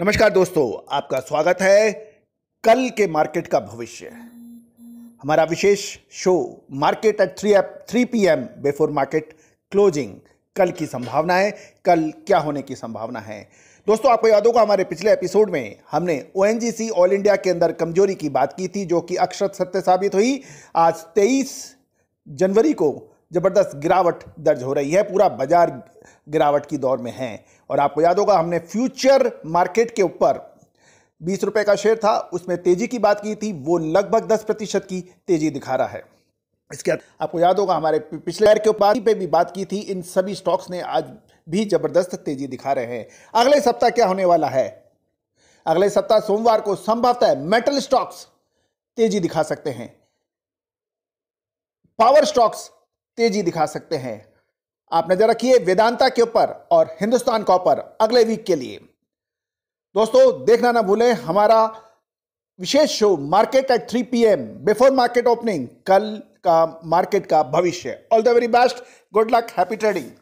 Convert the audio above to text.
नमस्कार दोस्तों आपका स्वागत है कल के मार्केट का भविष्य हमारा विशेष show market at three three P M before market closing कल की संभावना है कल क्या होने की संभावना है दोस्तों आपको याद होगा हमारे पिछले एपिसोड में हमने ओ ऑल इंडिया के अंदर कमजोरी की बात की थी जो कि अक्षत सत्य साबित हुई आज तेईस जनवरी को ज़बरदस्त गिरावट दर्ज हो रही है पूरा बाजार गिरावट की दौर में है और आपको याद होगा हमने फ्यूचर मार्केट के ऊपर बीस रुपए का शेयर था उसमें तेजी की बात की थी वो लगभग दस प्रतिशत की तेजी दिखा रहा है इसके आपको याद होगा हमारे पिछले शेयर के ऊपर पे भी बात की थी इन सभी स्टॉक्स ने आज भी जबरदस्त तेजी दिखा रहे हैं अगले सप्ताह क्या होने वाला है अगले सप्ताह सोमवार को संभवतः मेटल स्टॉक्स तेजी दिखा सकते हैं पावर स्टॉक्स तेजी दिखा सकते हैं आप नजर रखिए वेदांता के ऊपर और हिंदुस्तान कॉपर अगले वीक के लिए दोस्तों देखना ना भूलें हमारा विशेष show market at 3 PM before market opening कल का मार्केट का भविष्य all the very best good luck happy trading